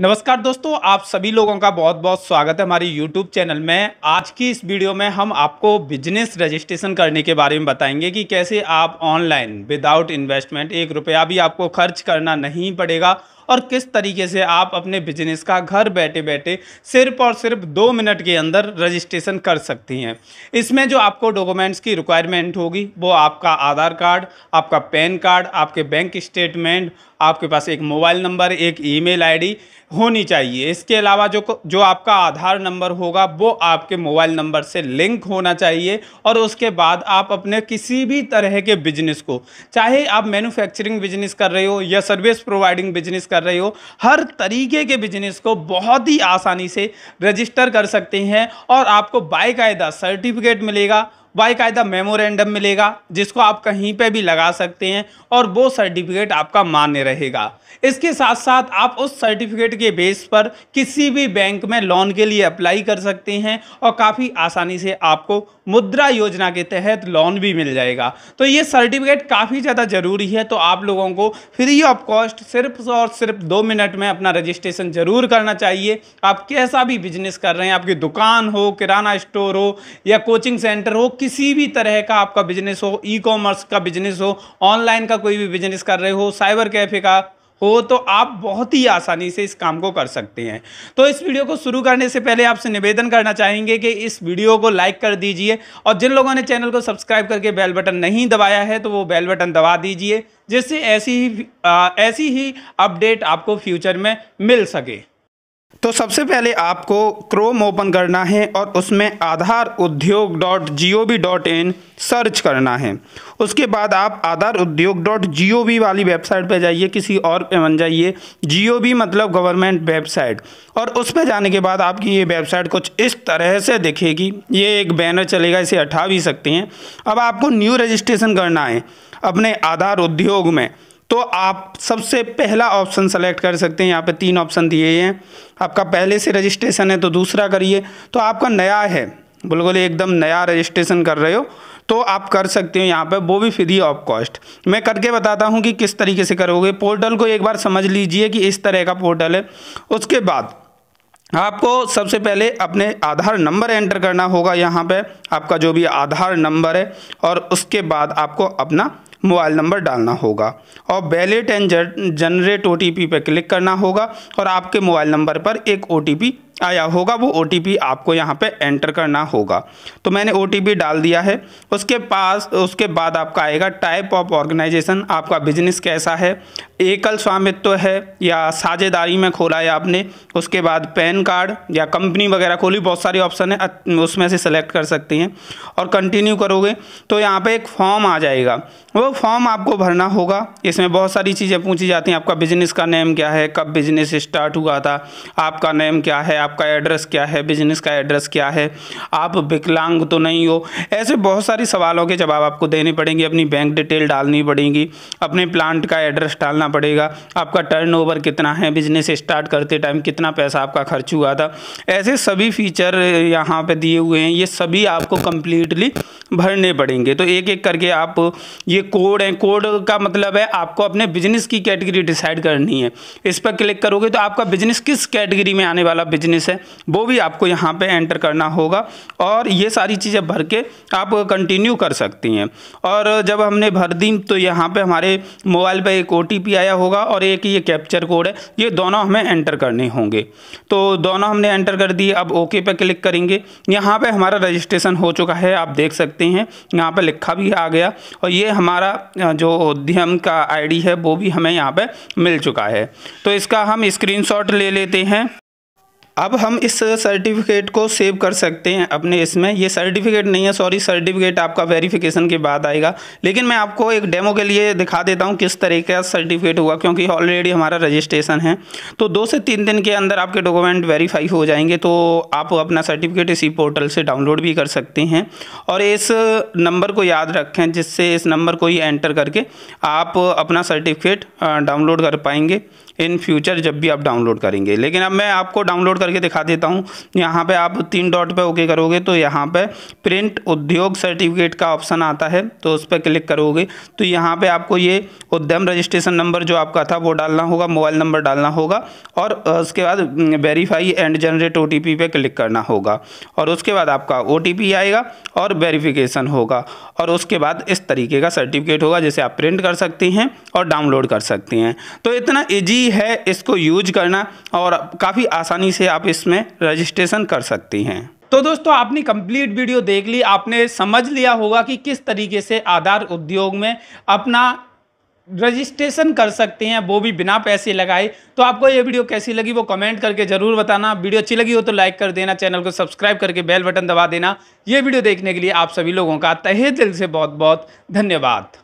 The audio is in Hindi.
नमस्कार दोस्तों आप सभी लोगों का बहुत बहुत स्वागत है हमारे YouTube चैनल में आज की इस वीडियो में हम आपको बिजनेस रजिस्ट्रेशन करने के बारे में बताएंगे कि कैसे आप ऑनलाइन विदाउट इन्वेस्टमेंट एक रुपया भी आपको खर्च करना नहीं पड़ेगा और किस तरीके से आप अपने बिजनेस का घर बैठे बैठे सिर्फ और सिर्फ दो मिनट के अंदर रजिस्ट्रेशन कर सकती हैं इसमें जो आपको डॉक्यूमेंट्स की रिक्वायरमेंट होगी वो आपका आधार कार्ड आपका पैन कार्ड आपके बैंक स्टेटमेंट आपके पास एक मोबाइल नंबर एक ईमेल आईडी होनी चाहिए इसके अलावा जो जो आपका आधार नंबर होगा वो आपके मोबाइल नंबर से लिंक होना चाहिए और उसके बाद आप अपने किसी भी तरह के बिजनेस को चाहे आप मैन्युफैक्चरिंग बिजनेस कर रहे हो या सर्विस प्रोवाइडिंग बिजनेस कर कर रहे हो हर तरीके के बिजनेस को बहुत ही आसानी से रजिस्टर कर सकते हैं और आपको बायदा सर्टिफिकेट मिलेगा बायदा मेमोरेंडम मिलेगा जिसको आप कहीं पे भी लगा सकते हैं और वो सर्टिफिकेट आपका मान्य रहेगा इसके साथ साथ आप उस सर्टिफिकेट के बेस पर किसी भी बैंक में लोन के लिए अप्लाई कर सकते हैं और काफ़ी आसानी से आपको मुद्रा योजना के तहत लोन भी मिल जाएगा तो ये सर्टिफिकेट काफ़ी ज़्यादा ज़रूरी है तो आप लोगों को फ्री ऑफ कॉस्ट सिर्फ और सिर्फ दो मिनट में अपना रजिस्ट्रेशन ज़रूर करना चाहिए आप कैसा भी बिजनेस कर रहे हैं आपकी दुकान हो किराना स्टोर हो या कोचिंग सेंटर हो किसी भी तरह का आपका बिजनेस हो ई कॉमर्स का बिजनेस हो ऑनलाइन का कोई भी बिजनेस कर रहे हो साइबर कैफ़े का हो तो आप बहुत ही आसानी से इस काम को कर सकते हैं तो इस वीडियो को शुरू करने से पहले आपसे निवेदन करना चाहेंगे कि इस वीडियो को लाइक कर दीजिए और जिन लोगों ने चैनल को सब्सक्राइब करके बेल बटन नहीं दबाया है तो वो बेल बटन दबा दीजिए जिससे ऐसी ही आ, ऐसी ही अपडेट आपको फ्यूचर में मिल सके तो सबसे पहले आपको क्रोम ओपन करना है और उसमें Aadhaar Udyog dot G O V dot in search करना है उसके बाद आप Aadhaar Udyog dot G O V वाली वेबसाइट पर जाइए किसी और पे बन जाइए जी ओ वी मतलब गवर्नमेंट वेबसाइट और उस पर जाने के बाद आपकी ये वेबसाइट कुछ इस तरह से दिखेगी ये एक बैनर चलेगा इसे हटा भी सकते हैं अब आपको न्यू रजिस्ट्रेशन करना है अपने आधार उद्योग में तो आप सबसे पहला ऑप्शन सेलेक्ट कर सकते हैं यहाँ पे तीन ऑप्शन दिए हैं आपका पहले से रजिस्ट्रेशन है तो दूसरा करिए तो आपका नया है बिल्कुल एकदम नया रजिस्ट्रेशन कर रहे हो तो आप कर सकते हो यहाँ पे वो भी फ्री ऑफ कॉस्ट मैं करके बताता हूँ कि किस तरीके से करोगे पोर्टल को एक बार समझ लीजिए कि इस तरह का पोर्टल है उसके बाद आपको सबसे पहले अपने आधार नंबर एंटर करना होगा यहाँ पे आपका जो भी आधार नंबर है और उसके बाद आपको अपना मोबाइल नंबर डालना होगा और बैलेट एंड जनरेट ओ पर क्लिक करना होगा और आपके मोबाइल नंबर पर एक ओ आया होगा वो ओ आपको यहाँ पे एंटर करना होगा तो मैंने ओ डाल दिया है उसके पास उसके बाद आपका आएगा टाइप ऑफ ऑर्गेनाइजेशन आपका बिजनेस कैसा है एकल स्वामित्व है या साझेदारी में खोला है आपने उसके बाद पैन कार्ड या कंपनी वगैरह खोली बहुत सारे ऑप्शन है उसमें से सिलेक्ट कर सकती हैं और कंटिन्यू करोगे तो यहाँ पे एक फॉर्म आ जाएगा वो फॉर्म आपको भरना होगा इसमें बहुत सारी चीज़ें पूछी जाती हैं आपका बिजनेस का नेम क्या है कब बिजनेस स्टार्ट हुआ था आपका नेम क्या है आपका एड्रेस क्या है बिजनेस का एड्रेस क्या है आप विकलांग तो नहीं हो ऐसे बहुत सारे सवालों के जवाब आपको देने पड़ेंगे अपनी बैंक डिटेल डालनी पड़ेगी अपने प्लांट का एड्रेस डालना देखना पड़ेगा आपका टर्नओवर कितना है बिजनेस स्टार्ट करते टाइम कितना पैसा आपका खर्च हुआ था ऐसे सभी फीचर यहाँ पे दिए हुए हैं ये सभी आपको कम्प्लीटली भरने पड़ेंगे तो एक एक करके आप ये कोड है कोड का मतलब है आपको अपने बिजनेस की कैटेगरी डिसाइड करनी है इस पर क्लिक करोगे तो आपका बिजनेस किस कैटेगरी में आने वाला बिजनेस है वो भी आपको यहाँ पर एंटर करना होगा और ये सारी चीज़ें भर के आप कंटिन्यू कर सकती हैं और जब हमने भर दी तो यहाँ पर हमारे मोबाइल पर एक ओ आया होगा और एक ये कैप्चर कोड है ये दोनों हमें एंटर करने होंगे तो दोनों हमने एंटर कर दिए अब ओके पर क्लिक करेंगे यहाँ पे हमारा रजिस्ट्रेशन हो चुका है आप देख सकते सकते हैं यहाँ पर लिखा भी आ गया और ये हमारा जो उद्यम का आईडी है वो भी हमें यहाँ पर मिल चुका है तो इसका हम स्क्रीनशॉट ले लेते हैं अब हम इस सर्टिफिकेट को सेव कर सकते हैं अपने इसमें ये सर्टिफिकेट नहीं है सॉरी सर्टिफिकेट आपका वेरिफिकेशन के बाद आएगा लेकिन मैं आपको एक डेमो के लिए दिखा देता हूँ किस तरीके का सर्टिफिकेट हुआ क्योंकि ऑलरेडी हमारा रजिस्ट्रेशन है तो दो से तीन दिन के अंदर आपके डॉक्यूमेंट वेरीफाई हो जाएंगे तो आप अपना सर्टिफिकेट इसी पोर्टल से डाउनलोड भी कर सकते हैं और इस नंबर को याद रखें जिससे इस नंबर को ही एंटर करके आप अपना सर्टिफिकेट डाउनलोड कर पाएंगे इन फ्यूचर जब भी आप डाउनलोड करेंगे लेकिन अब मैं आपको डाउनलोड करके दिखा देता हूँ यहाँ पे आप तीन डॉट पे ओके करोगे तो यहाँ पे प्रिंट उद्योग सर्टिफिकेट का ऑप्शन आता है तो उस पर क्लिक करोगे तो यहाँ पर आपको ये उद्यम रजिस्ट्रेशन नंबर जो आपका था वो डालना होगा मोबाइल नंबर डालना होगा और उसके बाद वेरीफाई एंड जनरेट ओ पे क्लिक करना होगा और उसके बाद आपका ओ आएगा और वेरीफिकेशन होगा और उसके बाद इस तरीके का सर्टिफिकेट होगा जिसे आप प्रिंट कर सकती हैं और डाउनलोड कर सकती हैं तो इतना ईजी ईजी है इसको यूज करना और काफ़ी आसानी से आप इसमें रजिस्ट्रेशन कर सकती हैं तो दोस्तों आपने कंप्लीट वीडियो देख ली आपने समझ लिया होगा कि किस तरीके से आधार उद्योग में अपना रजिस्ट्रेशन कर सकते हैं वो भी बिना पैसे लगाए तो आपको ये वीडियो कैसी लगी वो कमेंट करके ज़रूर बताना वीडियो अच्छी लगी हो तो लाइक कर देना चैनल को सब्सक्राइब करके बेल बटन दबा देना ये वीडियो देखने के लिए आप सभी लोगों का तहे दिल से बहुत बहुत धन्यवाद